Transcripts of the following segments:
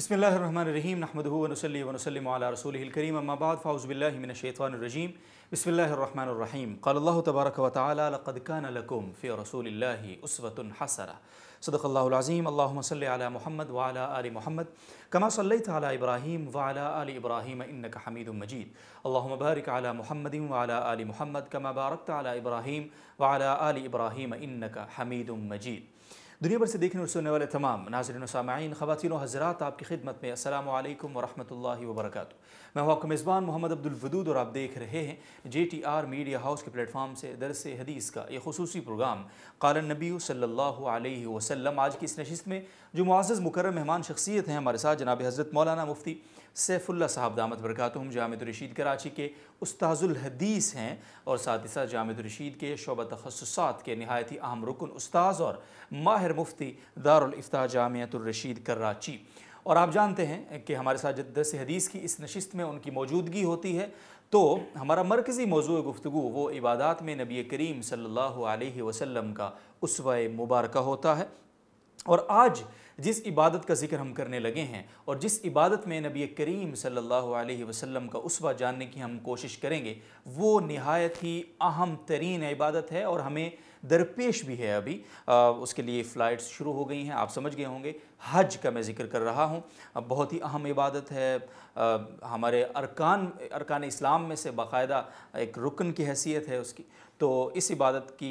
بسم الله الرحمن الرحيم نحمده ونصلي ونسلم على رسوله الكريم أما بعد فأعوذ بالله من الشيطان الرجيم بسم الله الرحمن الرحيم قال الله تبارك وتعالى لقد كان لكم في رسول الله أسوة حسنة صدق الله العظيم اللهم صل على محمد وعلى آل محمد كما صليت على إبراهيم وعلى آل إبراهيم إنك حميد مجيد اللهم بارك على محمد وعلى آل محمد كما باركت على إبراهيم وعلى آل إبراهيم إنك حميد مجيد دنیا بھر سے دیکھنے اور سننے والے تمام ناظرین و سامعین خواتین و حضرات آپ کی خدمت میں السلام علیکم ورحمۃ اللہ وبرکاتہ میں ہوں آپ کا میزبان محمد عبد الودود اور آپ دیکھ رہے ہیں J T R media house کے پلیٹ فارم سے درس حدیث کا یہ خصوصی پروگرام قال نبی صلی اللہ علیہ وسلم آج کی اس نشست میں جو معزز مکرم مہمان شخصیت ہیں ہمارے ساتھ جناب حضرت مولانا مفتی سیف اللہ صاحب دامت برکاتہم جامع الرشید کراچی کے استاذ الحدیث ہیں اور ساتھ ہی ساتھ جامع الرشید کے شعبہ تخصصات کے نہایت ہی اہم رکن استاذ اور ماہر مفتی دارالافت جامعت الرشید کراچی اور آپ جانتے ہیں کہ ہمارے ساتھ جدس حدیث کی اس نشست میں ان کی موجودگی ہوتی ہے تو ہمارا مرکزی موضوع گفتگو وہ عبادات میں نبی کریم صلی اللہ علیہ وسلم کا اسوہ مبارکہ ہوتا ہے اور آج جس عبادت کا ذکر ہم کرنے لگے ہیں اور جس عبادت میں نبی کریم صلی اللہ علیہ وسلم کا اس جاننے کی ہم کوشش کریں گے وہ نہایت ہی اہم ترین عبادت ہے اور ہمیں درپیش بھی ہے ابھی اس کے لیے فلائٹس شروع ہو گئی ہیں آپ سمجھ گئے ہوں گے حج کا میں ذکر کر رہا ہوں بہت ہی اہم عبادت ہے ہمارے ارکان ارکان اسلام میں سے باقاعدہ ایک رکن کی حیثیت ہے اس کی تو اس عبادت کی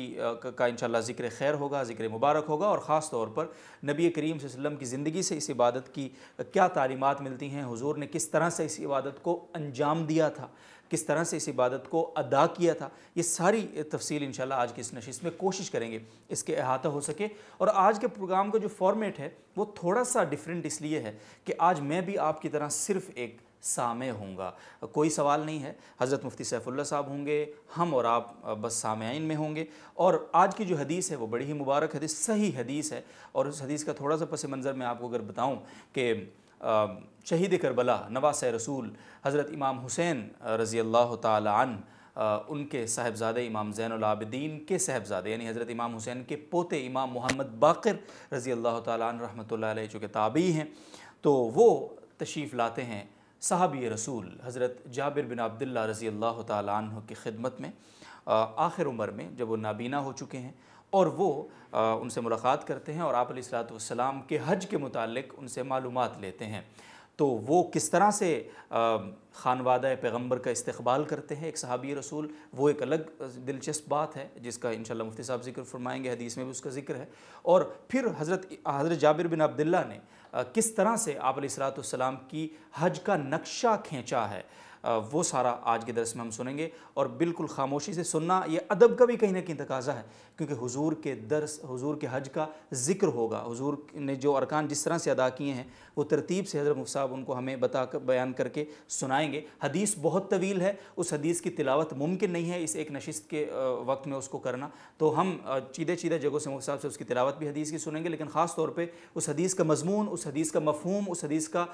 کا انشاءاللہ ذکر خیر ہوگا ذکر مبارک ہوگا اور خاص طور پر نبی کریم صلی اللہ علیہ وسلم کی زندگی سے اس عبادت کی کیا تعلیمات ملتی ہیں حضور نے کس طرح سے اس عبادت کو انجام دیا تھا کس طرح سے اس عبادت کو ادا کیا تھا یہ ساری تفصیل انشاءاللہ آج کی اس نشست میں کوشش کریں گے اس کے احاطہ ہو سکے اور آج کے پروگرام کا جو فارمیٹ ہے وہ تھوڑا سا ڈیفرنٹ اس لیے ہے کہ آج میں بھی آپ کی طرح صرف ایک سامع ہوں گا کوئی سوال نہیں ہے حضرت مفتی سیف اللہ صاحب ہوں گے ہم اور آپ بس سامعین میں ہوں گے اور آج کی جو حدیث ہے وہ بڑی ہی مبارک حدیث صحیح حدیث ہے اور اس حدیث کا تھوڑا سا پس منظر میں آپ کو اگر بتاؤں کہ شہید کربلا نواز رسول حضرت امام حسین رضی اللہ عنہ عن کے صاحبزادے امام زین العابدین کے صاحبزادے یعنی حضرت امام حسین کے پوتے امام محمد باقر رضی اللہ تعالیٰ عن رحمۃ اللہ علیہ چونکہ تابعی ہیں تو وہ تشریف لاتے ہیں صحابی رسول حضرت جابر بن عبداللہ رضی اللہ تعالیٰ عنہ کی خدمت میں آخر عمر میں جب وہ نابینا ہو چکے ہیں اور وہ ان سے ملاقات کرتے ہیں اور آپ علیہ السلام والسلام کے حج کے متعلق ان سے معلومات لیتے ہیں تو وہ کس طرح سے خانوادہ پیغمبر کا استقبال کرتے ہیں ایک صحابی رسول وہ ایک الگ دلچسپ بات ہے جس کا انشاءاللہ مفتی صاحب ذکر فرمائیں گے حدیث میں بھی اس کا ذکر ہے اور پھر حضرت حضرت جابر بن عبداللہ نے کس طرح سے آپ علیہ السلام والسلام کی حج کا نقشہ کھینچا ہے وہ سارا آج کے درس میں ہم سنیں گے اور بالکل خاموشی سے سننا یہ ادب کا بھی کہیں نہ کہیں تقاضا ہے کیونکہ حضور کے درس حضور کے حج کا ذکر ہوگا حضور نے جو ارکان جس طرح سے ادا کیے ہیں وہ ترتیب سے حضرت صاحب ان کو ہمیں بتا کر بیان کر کے سنائیں گے حدیث بہت طویل ہے اس حدیث کی تلاوت ممکن نہیں ہے اس ایک نشست کے وقت میں اس کو کرنا تو ہم چیدے چیدے جگہوں سے مفتی صاحب سے اس کی تلاوت بھی حدیث کی سنیں گے لیکن خاص طور پہ اس حدیث کا مضمون اس حدیث کا مفہوم اس حدیث کا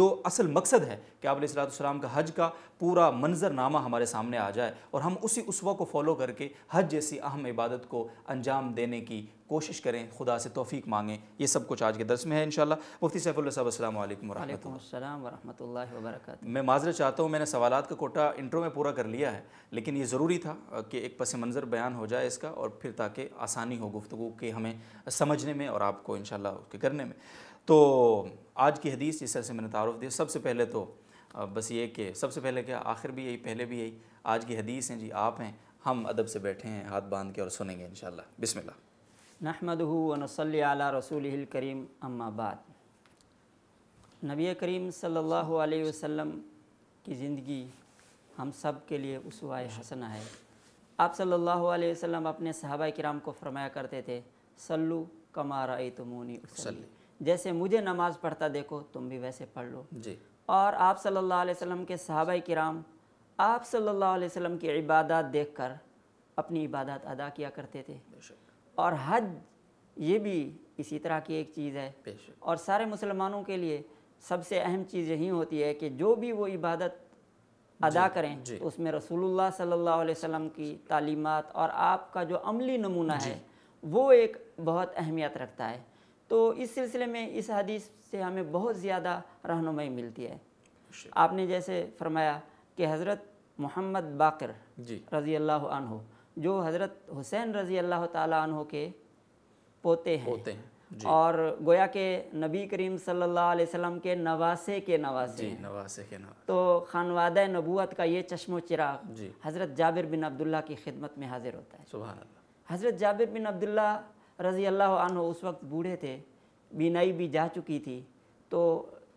جو اصل مقصد ہے کہ آپ علیہ السلام والسلام کا حج کا پورا منظر نامہ ہمارے سامنے آ جائے اور ہم اسی اسوہ کو فالو کر کے حج جیسی اہم عبادت کو انجام دینے کی کوشش کریں خدا سے توفیق مانگیں یہ سب کچھ آج کے درس میں ہے انشاءاللہ اللہ مفتی سیف اللہ صاحب السلام علیکم ورحمۃ اللہ السلام ورحمۃ اللہ وبرکاتہ میں معذرت چاہتا ہوں میں نے سوالات کا کوٹا انٹرو میں پورا کر لیا ہے لیکن یہ ضروری تھا کہ ایک پس منظر بیان ہو جائے اس کا اور پھر تاکہ آسانی ہو گفتگو کے ہمیں سمجھنے میں اور آپ کو انشاءاللہ اس کے کرنے میں تو آج کی حدیث جس طرح سے میں نے تعارف دیا سب سے پہلے تو بس یہ کہ سب سے پہلے کہ آخر بھی یہی پہلے بھی یہی آج کی حدیث ہیں جی آپ ہیں ہم ادب سے بیٹھے ہیں ہاتھ باندھ کے اور سنیں گے انشاءاللہ بسم اللہ نحمده و نصلي على رسول الكريم اما بعد نبی کریم صلی اللہ علیہ وسلم کی زندگی ہم سب کے لیے اسوائے حسنہ ہے آپ صلی اللہ علیہ وسلم اپنے صحابہ کرام کو فرمایا کرتے تھے سلو تمونی اسلی جیسے مجھے نماز پڑھتا دیکھو تم بھی ویسے پڑھ لو جی اور آپ صلی اللہ علیہ وسلم کے صحابہ کرام آپ صلی اللہ علیہ وسلم کی عبادات دیکھ کر اپنی عبادات ادا کیا کرتے تھے اور حج یہ بھی اسی طرح کی ایک چیز ہے اور سارے مسلمانوں کے لیے سب سے اہم چیز یہی ہوتی ہے کہ جو بھی وہ عبادت جی، ادا کریں جی۔ اس میں رسول اللہ صلی اللہ علیہ وسلم کی تعلیمات اور آپ کا جو عملی نمونہ جی۔ ہے وہ ایک بہت اہمیت رکھتا ہے تو اس سلسلے میں اس حدیث سے ہمیں بہت زیادہ رہنمائی ملتی ہے آپ نے جیسے فرمایا کہ حضرت محمد باقر جی رضی اللہ عنہ جو حضرت حسین رضی اللہ تعالیٰ عنہ کے پوتے ہیں جی۔ اور گویا کہ نبی کریم صلی اللہ علیہ وسلم کے نواسے کے نواسے جی، نواسے تو خانوادہ نبوت کا یہ چشم و چراغ جی۔ حضرت جابر بن عبداللہ کی خدمت میں حاضر ہوتا ہے حضرت جابر بن عبداللہ رضی اللہ عنہ اس وقت بوڑھے تھے بینائی بھی جا چکی تھی تو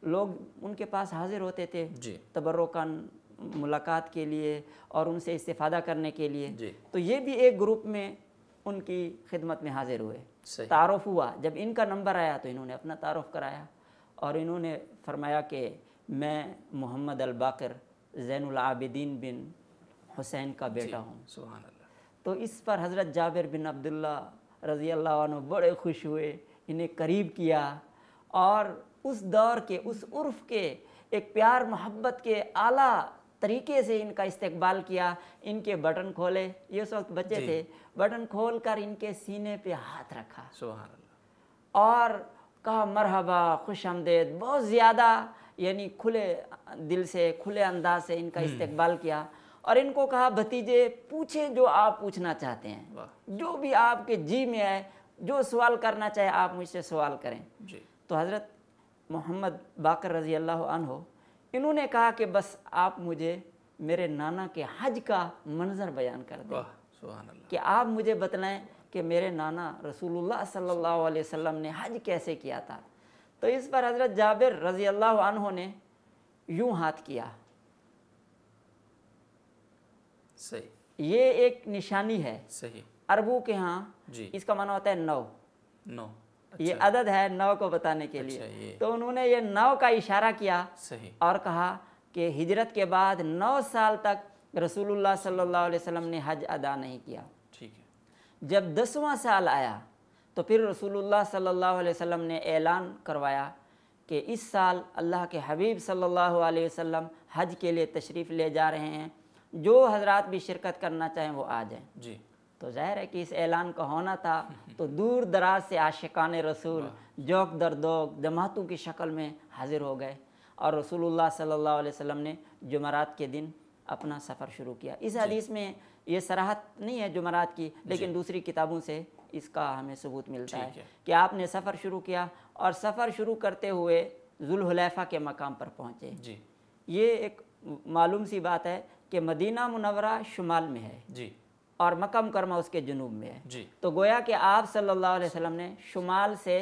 لوگ ان کے پاس حاضر ہوتے تھے تبرکان ملاقات کے لیے اور ان سے استفادہ کرنے کے لیے جی۔ تو یہ بھی ایک گروپ میں ان کی خدمت میں حاضر ہوئے تعارف ہوا جب ان کا نمبر آیا تو انہوں نے اپنا تعارف کرایا اور انہوں نے فرمایا کہ میں محمد الباقر زین العابدین بن حسین کا جی۔ بیٹا ہوں تو اس پر حضرت جابر بن عبداللہ رضی اللہ عنہ بڑے خوش ہوئے انہیں قریب کیا اور اس دور کے اس عرف کے ایک پیار محبت کے اعلیٰ طریقے سے ان کا استقبال کیا ان کے بٹن کھولے یہ اس وقت بچے جی۔ تھے بٹن کھول کر ان کے سینے پہ ہاتھ رکھا سبحان اللہ اور کہا مرحبا خوش آمدید بہت زیادہ یعنی کھلے دل سے کھلے انداز سے ان کا استقبال کیا اور ان کو کہا بھتیجے پوچھیں جو آپ پوچھنا چاہتے ہیں جو بھی آپ کے جی میں آئے جو سوال کرنا چاہے آپ مجھ سے سوال کریں جی۔ تو حضرت محمد باقر رضی اللہ عنہ انہوں نے کہا کہ بس آپ مجھے میرے نانا کے حج کا منظر بیان کر دیں سبحان اللہ کہ آپ مجھے بتلائیں کہ میرے نانا رسول اللہ صلی اللہ علیہ وسلم نے حج کیسے کیا تھا تو اس پر حضرت جابر رضی اللہ عنہ نے یوں ہاتھ کیا صحیح یہ ایک نشانی ہے صحیح عربو کے ہاں جی اس کا معنی ہوتا ہے نو نو یہ اچھا۔ عدد ہے نو کو بتانے کے اچھا، لیے تو انہوں نے یہ نو کا اشارہ کیا اور کہا کہ ہجرت کے بعد نو سال تک رسول اللہ صلی اللہ علیہ وسلم نے حج ادا نہیں کیا جب دسواں سال آیا تو پھر رسول اللہ صلی اللہ علیہ وسلم نے اعلان کروایا کہ اس سال اللہ کے حبیب صلی اللہ علیہ وسلم حج کے لیے تشریف لے جا رہے ہیں جو حضرات بھی شرکت کرنا چاہیں وہ آ جائیں جی تو ظاہر ہے کہ اس اعلان کا ہونا تھا تو دور دراز سے عاشقان رسول جوک دردوک جماعتوں کی شکل میں حاضر ہو گئے اور رسول اللہ صلی اللہ علیہ وسلم نے جمعرات کے دن اپنا سفر شروع کیا اس جی۔ حدیث میں یہ سراحت نہیں ہے جمعرات کی جی۔ لیکن دوسری کتابوں سے اس کا ہمیں ثبوت ملتا ہے کہ آپ نے سفر شروع کیا اور سفر شروع کرتے ہوئے ذوالحلیفہ کے مقام پر پہنچے جی یہ ایک معلوم سی بات ہے کہ مدینہ منورہ شمال میں ہے جی اور مکہ مکرمہ اس کے جنوب میں ہے جی تو گویا کہ آپ صلی اللہ علیہ وسلم نے شمال سے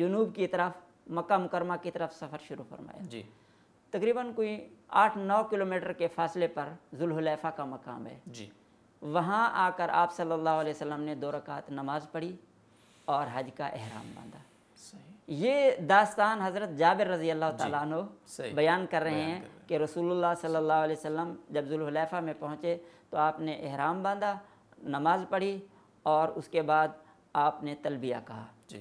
جنوب کی طرف مکہ مکرمہ کی طرف سفر شروع فرمایا جی تقریباً کوئی آٹھ نو کلومیٹر کے فاصلے پر ذوالحلیفہ کا مقام ہے جی وہاں آ کر آپ صلی اللہ علیہ وسلم نے دو رکعت نماز پڑھی اور حج کا احرام باندھا صحیح یہ داستان حضرت جابر رضی اللہ جی، تعالیٰ عنہ بیان کر رہے ہیں کہ رسول اللہ صلی اللہ علیہ وسلم جب ذوالحلیفہ میں پہنچے تو آپ نے احرام باندھا نماز پڑھی اور اس کے بعد آپ نے تلبیہ کہا جی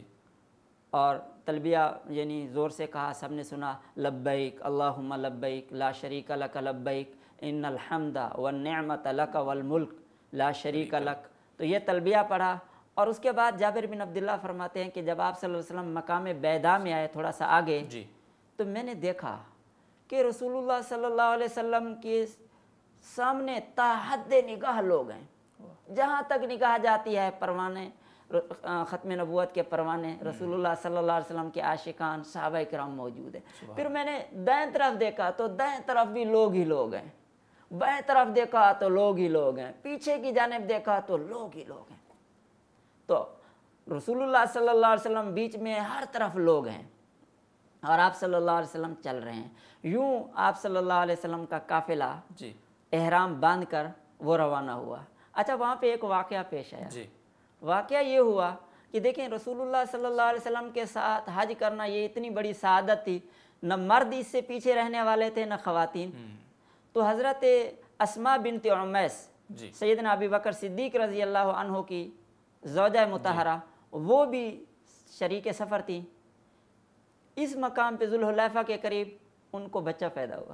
اور تلبیہ یعنی زور سے کہا سب نے سنا لبیک اللہم لبیک لا شریک لک لبیک ان الحمد والنعمت لک والملک لا شریک لک تو یہ تلبیہ پڑھا اور اس کے بعد جابر بن عبداللہ فرماتے ہیں کہ جب آپ صلی اللہ علیہ وسلم مقام بیدا میں آئے تھوڑا سا آگے جی۔ تو میں نے دیکھا کہ رسول اللہ صلی اللہ علیہ وسلم کے سامنے تاحد نگاہ لوگ ہیں جہاں تک نگاہ جاتی ہے پروانے ختم نبوت کے پروانے رسول اللہ صلی اللہ علیہ وسلم کے عاشقان صحابہ کرام موجود ہیں پھر میں نے دائیں طرف دیکھا تو دائیں طرف بھی لوگ ہی لوگ ہیں بائیں طرف دیکھا تو لوگ ہی لوگ ہیں پیچھے کی جانب دیکھا تو لوگ ہی لوگ ہیں تو رسول اللہ صلی اللہ علیہ وسلم بیچ میں ہر طرف لوگ ہیں اور آپ صلی اللہ علیہ وسلم چل رہے ہیں یوں آپ صلی اللہ علیہ وسلم کا قافلہ جی۔ احرام باندھ کر وہ روانہ ہوا اچھا وہاں پہ ایک واقعہ پیش آیا جی۔ واقعہ یہ ہوا کہ دیکھیں رسول اللہ صلی اللہ علیہ وسلم کے ساتھ حج کرنا یہ اتنی بڑی سعادت تھی نہ مرد اس سے پیچھے رہنے والے تھے نہ خواتین تو حضرت اسما عمیس جی سیدنا ابی بکر صدیق رضی اللہ عنہ کی زوجہ جی۔ متحرہ وہ بھی شریک سفر تھی اس مقام پہ ذلحفہ کے قریب ان کو بچہ پیدا ہوا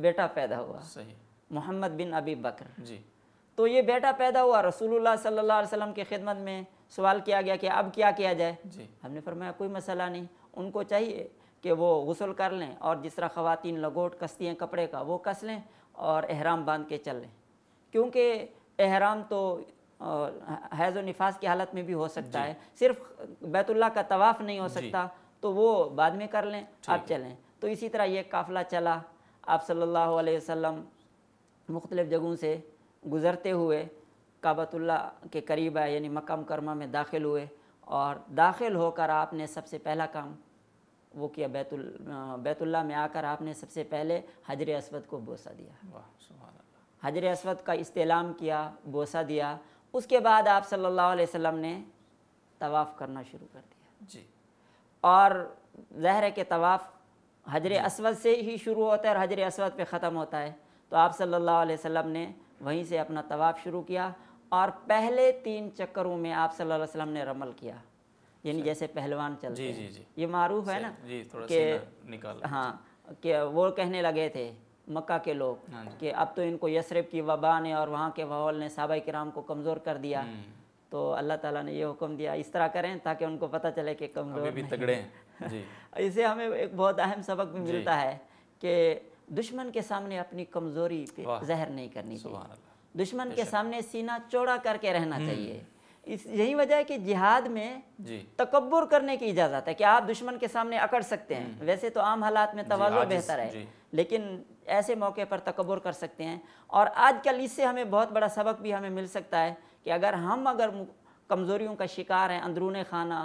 بیٹا پیدا ہوا صحیح محمد بن ابی بکر جی تو یہ بیٹا پیدا ہوا رسول اللہ صلی اللہ علیہ وسلم کی خدمت میں سوال کیا گیا کہ اب کیا کیا جائے جی ہم نے فرمایا کوئی مسئلہ نہیں ان کو چاہیے کہ وہ غسل کر لیں اور جس طرح خواتین لگوٹ کستی ہیں کپڑے کا وہ کس لیں اور احرام باندھ کے چل لیں کیونکہ احرام تو حیض و نفاس کی حالت میں بھی ہو سکتا جی۔ ہے صرف بیت اللہ کا طواف نہیں ہو جی۔ سکتا تو وہ بعد میں کر لیں آپ چلیں تو اسی طرح یہ قافلہ چلا آپ صلی اللہ علیہ وسلم مختلف جگہوں سے گزرتے ہوئے کعبۃ اللہ کے قریب ہے یعنی مکہ مکرمہ میں داخل ہوئے اور داخل ہو کر آپ نے سب سے پہلا کام وہ کیا بیت بیت اللہ میں آ کر آپ نے سب سے پہلے حجر اسود کو بوسہ دیا حجر اسود کا استعلام کیا بوسہ دیا اس کے بعد آپ صلی اللہ علیہ وسلم نے طواف کرنا شروع کر دیا جی اور ہے کہ طواف جی اسود سے ہی شروع ہوتا ہے اور حجر اسود پہ ختم ہوتا ہے تو آپ صلی اللہ علیہ وسلم نے وہیں سے اپنا طواف شروع کیا اور پہلے تین چکروں میں آپ صلی اللہ علیہ وسلم نے رمل کیا یعنی جیسے پہلوان چلتے جی, جی،, جی۔ یہ معروف ہے نا جی، کہ ہاں کہ وہ کہنے لگے تھے مکہ کے لوگ ہاں جی۔ کہ اب تو ان کو یسرب کی وبا نے اور وہاں کے نے صحابہ کرام کو کمزور کر دیا تو اللہ تعالیٰ نے یہ حکم دیا اس طرح کریں تاکہ ان کو پتہ چلے کہ کمزور ہیں جی۔ اسے ہمیں ایک بہت اہم سبق بھی جی۔ ملتا ہے کہ دشمن کے سامنے اپنی کمزوری پہ زہر نہیں کرنی چاہیے دشمن کے سامنے سینہ چوڑا کر کے رہنا چاہیے اس یہی وجہ ہے کہ جہاد میں تکبر کرنے کی اجازت ہے کہ آپ دشمن کے سامنے اکڑ سکتے ہیں ویسے تو عام حالات میں توازو بہتر ہے لیکن ایسے موقع پر تکبر کر سکتے ہیں اور آج کل اس سے ہمیں بہت بڑا سبق بھی ہمیں مل سکتا ہے کہ اگر ہم اگر کمزوریوں کا شکار ہیں اندرون خانہ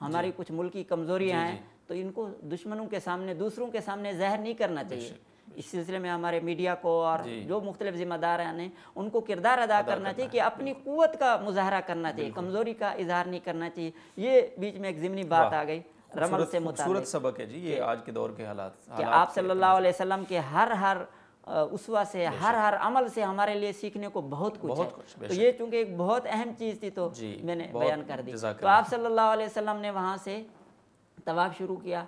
ہماری جی۔ کچھ ملکی کمزوریاں جی، ہیں جی۔ تو ان کو دشمنوں کے سامنے دوسروں کے سامنے زہر نہیں کرنا چاہیے اس سلسلے میں ہمارے میڈیا کو اور جو مختلف ذمہ دار ہیں ان کو کردار ادا کرنا چاہیے کہ اپنی قوت کا مظاہرہ کرنا چاہیے کمزوری کا اظہار نہیں کرنا چاہیے یہ بیچ میں ایک ضمنی بات آ گئی رمل سے سبق ہے جی یہ آج کے کے دور حالات کہ آپ صلی اللہ علیہ وسلم کے ہر ہر اسوا سے ہر ہر عمل سے ہمارے لیے سیکھنے کو بہت کچھ ہے تو یہ چونکہ ایک بہت اہم چیز تھی تو جی، میں نے بیان کر دی تو آپ صلی اللہ علیہ وسلم نے وہاں سے طباب شروع کیا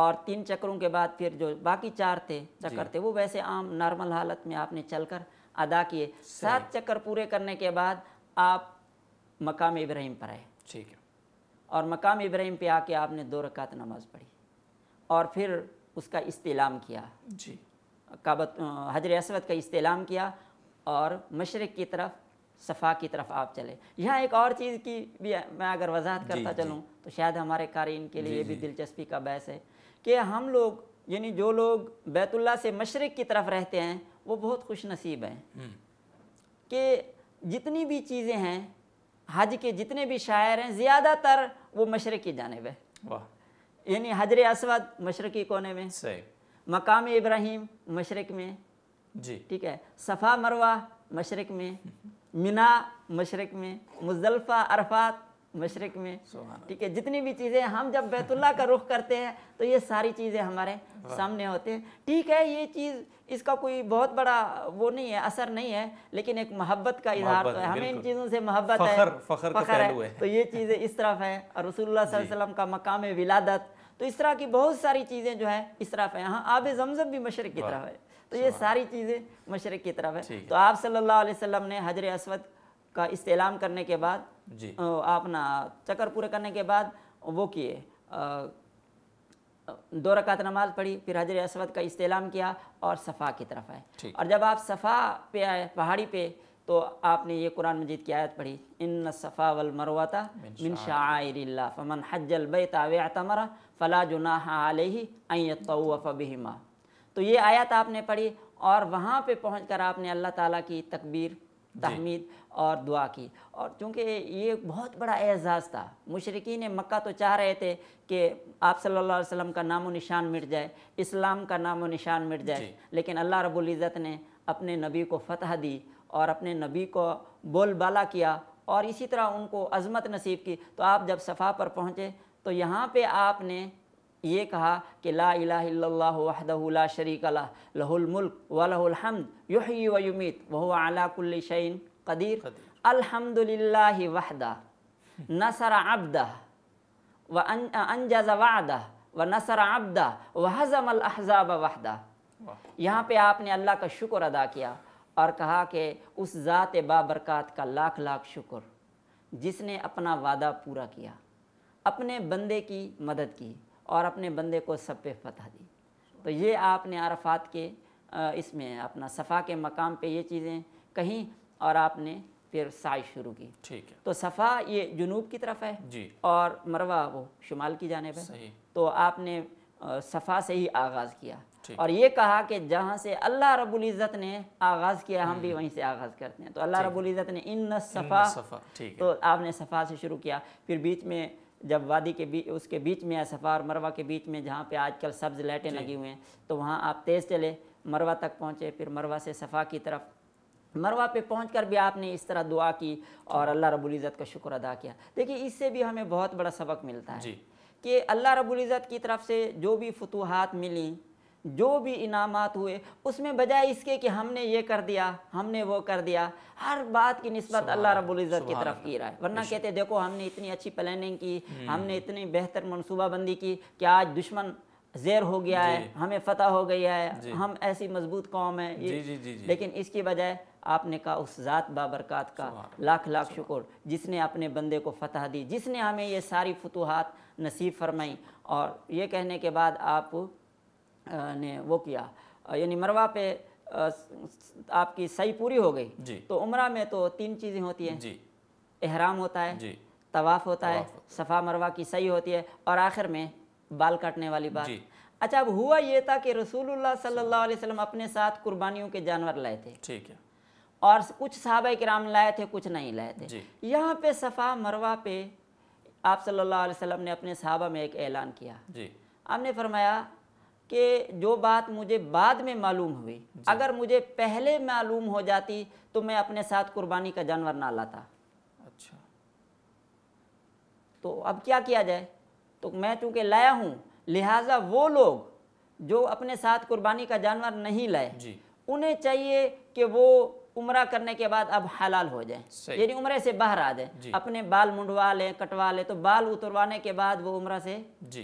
اور تین چکروں کے بعد پھر جو باقی چار تھے جی۔ چکر تھے وہ ویسے عام نارمل حالت میں آپ نے چل کر ادا کیے سات چکر پورے کرنے کے بعد آپ مقام ابراہیم پر آئے اور مقام ابراہیم پہ آ کے آپ نے دو رکعت نماز پڑھی اور پھر اس کا استعلام کیا جی حجر اسود کا استعلام کیا اور مشرق کی طرف صفا کی طرف آپ چلے یہاں ایک اور چیز کی بھی میں اگر وضاحت جی، کرتا جی۔ چلوں تو شاید ہمارے قارئین کے لیے جی، یہ بھی دلچسپی کا بحث ہے کہ ہم لوگ یعنی جو لوگ بیت اللہ سے مشرق کی طرف رہتے ہیں وہ بہت خوش نصیب ہیں کہ جتنی بھی چیزیں ہیں حج کے جتنے بھی شاعر ہیں زیادہ تر وہ مشرقی جانب ہے یعنی حجر اسود مشرقی کونے میں صحیح مقام ابراہیم مشرق میں جی ٹھیک ہے صفا مروہ مشرق میں منا مشرق میں مزدلفہ عرفات مشرق میں ٹھیک ہے جتنی بھی چیزیں ہم جب بیت اللہ کا رخ کرتے ہیں تو یہ ساری چیزیں ہمارے سامنے ہوتے ہیں ٹھیک ہے یہ چیز اس کا کوئی بہت بڑا وہ نہیں ہے اثر نہیں ہے لیکن ایک محبت کا اظہار تو ہے ہمیں ان چیزوں سے محبت ہے فخر ہے تو یہ چیزیں اس طرف ہیں اور رسول اللہ صلی اللہ علیہ جی۔ وسلم کا مقام ولادت تو اس طرح کی بہت ساری چیزیں جو ہے اس طرف ہیں ہاں آب زمزم بھی مشرق کی طرف ہے تو یہ ساری چیزیں مشرق کی طرف ہے تو آپ صلی اللہ علیہ وسلم نے حضر اسود کا استعلام کرنے کے بعد جی۔ آپ نا چکر پورے کرنے کے بعد وہ کیے دو رکعت نماز پڑھی پھر حضر اسود کا استعلام کیا اور صفا کی طرف آئے اور جب آپ صفا پہ آئے پہاڑی پہ تو آپ نے یہ قرآن مجید کی آیت پڑھی ان صفا وَالْمَرْوَةَ مِنْ شَعَائِرِ اللَّهِ فَمَنْ فمن الْبَيْتَ بے فَلَا جُنَاحَ جناح علیہ يَتَّوَّفَ بِهِمَا تو یہ آیت آپ نے پڑھی اور وہاں پہ پہنچ کر آپ نے اللہ تعالیٰ کی تکبیر جی۔ تحمید اور دعا کی اور چونکہ یہ بہت بڑا اعزاز تھا مشرقین مکہ تو چاہ رہے تھے کہ آپ صلی اللہ علیہ وسلم کا نام و نشان مٹ جائے اسلام کا نام و نشان مٹ جائے جی۔ لیکن اللہ رب العزت نے اپنے نبی کو فتح دی اور اپنے نبی کو بول بالا کیا اور اسی طرح ان کو عظمت نصیب کی تو آپ جب صفحہ پر پہنچے تو یہاں پہ آپ نے یہ کہا کہ لا الہ الا اللہ وحدہ لا شریک اللہ لہ الملک و لہ الحمد و یمیت وہو علا کل شئین قدیر الحمدللہ وحدہ و آبدہ وعدہ و نصر عبدہ و حضم الاحزاب وحدہ یہاں پہ آپ نے اللہ کا شکر ادا کیا اور کہا کہ اس ذات بابرکات کا لاکھ لاکھ شکر جس نے اپنا وعدہ پورا کیا اپنے بندے کی مدد کی اور اپنے بندے کو سب پہ فتح دی تو یہ آپ نے عرفات کے اس میں اپنا صفا کے مقام پہ یہ چیزیں کہیں اور آپ نے پھر سائی شروع کی ٹھیک ہے تو صفا یہ جنوب کی طرف ہے جی۔ اور مروہ وہ شمال کی جانب ہے تو آپ نے صفا سے ہی آغاز کیا اور یہ کہا کہ جہاں سے اللہ رب العزت نے آغاز کیا ہم بھی وہیں سے آغاز کرتے ہیں تو اللہ رب العزت نے ان صفا تو آپ نے صفا سے شروع کیا پھر بیچ میں جب وادی کے بیچ اس کے بیچ میں ہے صفا اور مروہ کے بیچ میں جہاں پہ آج کل سبز لیٹیں جی۔ لگی ہوئے ہیں تو وہاں آپ تیز چلے مروہ تک پہنچے پھر مروہ سے صفا کی طرف مروہ پہ پہنچ کر بھی آپ نے اس طرح دعا کی اور جی۔ اللہ رب العزت کا شکر ادا کیا دیکھیے اس سے بھی ہمیں بہت بڑا سبق ملتا ہے جی۔ کہ اللہ رب العزت کی طرف سے جو بھی فتوحات ملیں جو بھی انعامات ہوئے اس میں بجائے اس کے کہ ہم نے یہ کر دیا ہم نے وہ کر دیا ہر بات کی نسبت اللہ رب العزت کی طرف کی رہا ہے ورنہ کہتے دیکھو ہم نے اتنی اچھی پلاننگ کی ہم نے اتنی بہتر منصوبہ بندی کی کہ آج دشمن زیر ہو گیا ہے جی۔ ہمیں فتح ہو گیا ہے جی۔ ہم ایسی مضبوط قوم ہے جی، لیکن اس کی بجائے آپ نے کہا اس ذات بابرکات کا لاکھ لاکھ شکر جس نے اپنے بندے کو فتح دی جس نے ہمیں یہ ساری فتوحات نصیب فرمائی اور یہ کہنے کے بعد آپ نے وہ کیا یعنی مروہ پہ آپ کی صحیح پوری ہو گئی جی۔ تو عمرہ میں تو تین چیزیں ہوتی ہیں جی۔ احرام جی۔ ہوتا ہے طواف ہوتا ہے صفا مروہ کی صحیح ہوتی ہے اور آخر میں بال کاٹنے والی بات اچھا اب ہوا یہ تھا کہ رسول اللہ صلی اللہ علیہ وسلم اپنے ساتھ قربانیوں کے جانور لائے تھے ٹھیک ہے اور کچھ صحابہ کرام لائے تھے کچھ نہیں لائے تھے یہاں پہ صفا مروہ پہ آپ صلی اللہ علیہ وسلم نے اپنے صحابہ میں ایک اعلان کیا آپ نے فرمایا کہ جو بات مجھے بعد میں معلوم ہوئی جی۔ اگر مجھے پہلے معلوم ہو جاتی تو میں اپنے ساتھ قربانی کا جانور نہ لاتا اچھا۔ تو اب کیا کیا جائے تو میں چونکہ لایا ہوں لہٰذا وہ لوگ جو اپنے ساتھ قربانی کا جانور نہیں لائے جی۔ انہیں چاہیے کہ وہ عمرہ کرنے کے بعد اب حلال ہو جائیں یعنی عمرے سے باہر آ جائیں جی۔ اپنے بال منڈوا لیں کٹوا لیں تو بال اتروانے کے بعد وہ عمرہ سے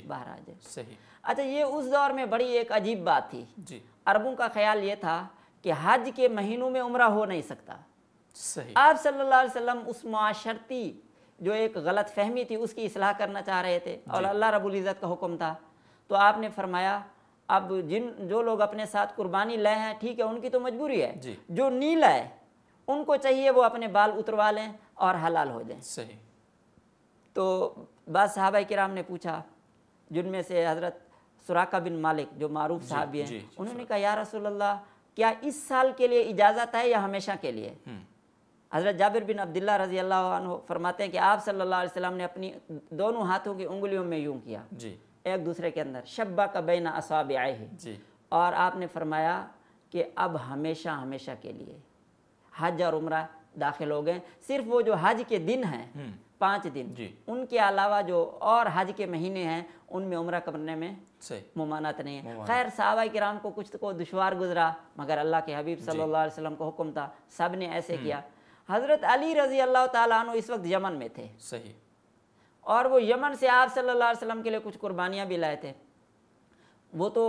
باہر آ صحیح اچھا یہ اس دور میں بڑی ایک عجیب بات تھی جی۔ عربوں کا خیال یہ تھا کہ حج کے مہینوں میں عمرہ ہو نہیں سکتا صحیح آپ صلی اللہ علیہ وسلم اس معاشرتی جو ایک غلط فہمی تھی اس کی اصلاح کرنا چاہ رہے تھے اور جی۔ اللہ رب العزت کا حکم تھا تو آپ نے فرمایا اب جن جو لوگ اپنے ساتھ قربانی لے ہیں ٹھیک ہے ان کی تو مجبوری ہے جی۔ جو نیل ہے ان کو چاہیے وہ اپنے بال اتروا لیں اور حلال ہو جائیں صحیح تو بعض صحابہ کرام نے پوچھا جن میں سے حضرت سراکہ بن مالک جو معروف جی، صحابی ہیں جی، جی، انہوں نے کہا یا رسول اللہ کیا اس سال کے لیے اجازت ہے یا ہمیشہ کے لیے حضرت جابر بن عبداللہ رضی اللہ عنہ فرماتے ہیں کہ آپ صلی اللہ علیہ وسلم نے اپنی دونوں ہاتھوں کی انگلیوں میں یوں کیا ایک دوسرے کے اندر شبہ کا بین اساب آئے اور آپ نے فرمایا کہ اب ہمیشہ ہمیشہ کے لیے حج اور عمرہ داخل ہو گئے صرف وہ جو حج کے دن ہیں پانچ دن جی۔ ان کے علاوہ جو اور حج کے مہینے ہیں ان میں عمرہ کرنے میں ممانت نہیں ہے خیر صحابہ کرام کو کچھ دشوار گزرا مگر اللہ کے حبیب جی۔ صلی اللہ علیہ وسلم کو حکم تھا سب نے ایسے کیا حضرت علی رضی اللہ تعالیٰ عنہ اس وقت یمن میں تھے صحیح اور وہ یمن سے آپ صلی اللہ علیہ وسلم کے لیے کچھ قربانیاں بھی لائے تھے وہ تو